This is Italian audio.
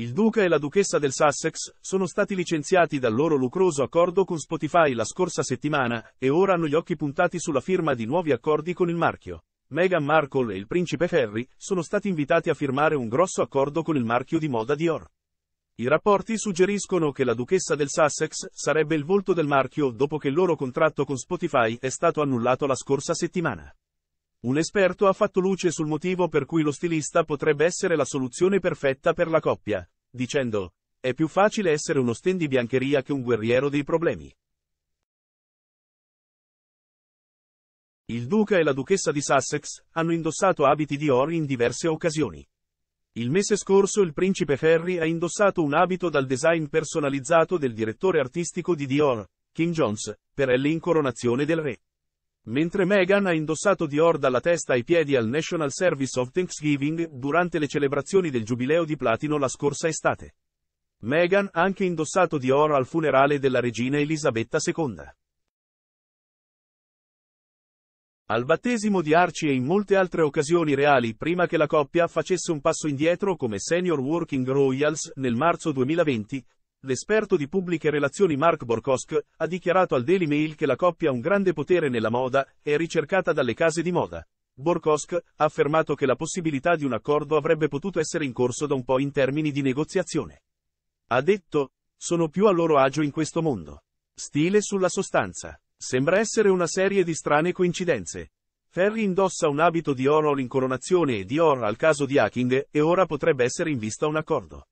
Il duca e la duchessa del Sussex sono stati licenziati dal loro lucroso accordo con Spotify la scorsa settimana e ora hanno gli occhi puntati sulla firma di nuovi accordi con il marchio. Meghan Markle e il principe Harry sono stati invitati a firmare un grosso accordo con il marchio di moda Dior. I rapporti suggeriscono che la duchessa del Sussex sarebbe il volto del marchio dopo che il loro contratto con Spotify è stato annullato la scorsa settimana. Un esperto ha fatto luce sul motivo per cui lo stilista potrebbe essere la soluzione perfetta per la coppia, dicendo, è più facile essere uno stand di biancheria che un guerriero dei problemi. Il duca e la duchessa di Sussex hanno indossato abiti di oro in diverse occasioni. Il mese scorso il principe Ferry ha indossato un abito dal design personalizzato del direttore artistico di Dior, King Jones, per l'incoronazione del re. Mentre Meghan ha indossato Dior dalla testa ai piedi al National Service of Thanksgiving durante le celebrazioni del Giubileo di Platino la scorsa estate. Meghan ha anche indossato Dior al funerale della regina Elisabetta II. Al battesimo di Archie e in molte altre occasioni reali prima che la coppia facesse un passo indietro come Senior Working Royals nel marzo 2020, L'esperto di pubbliche relazioni Mark Borkosk ha dichiarato al Daily Mail che la coppia ha un grande potere nella moda e è ricercata dalle case di moda. Borkosk ha affermato che la possibilità di un accordo avrebbe potuto essere in corso da un po' in termini di negoziazione. Ha detto, sono più a loro agio in questo mondo. Stile sulla sostanza. Sembra essere una serie di strane coincidenze. Ferry indossa un abito di oro all'incoronazione e di oro al caso di Hacking e ora potrebbe essere in vista un accordo.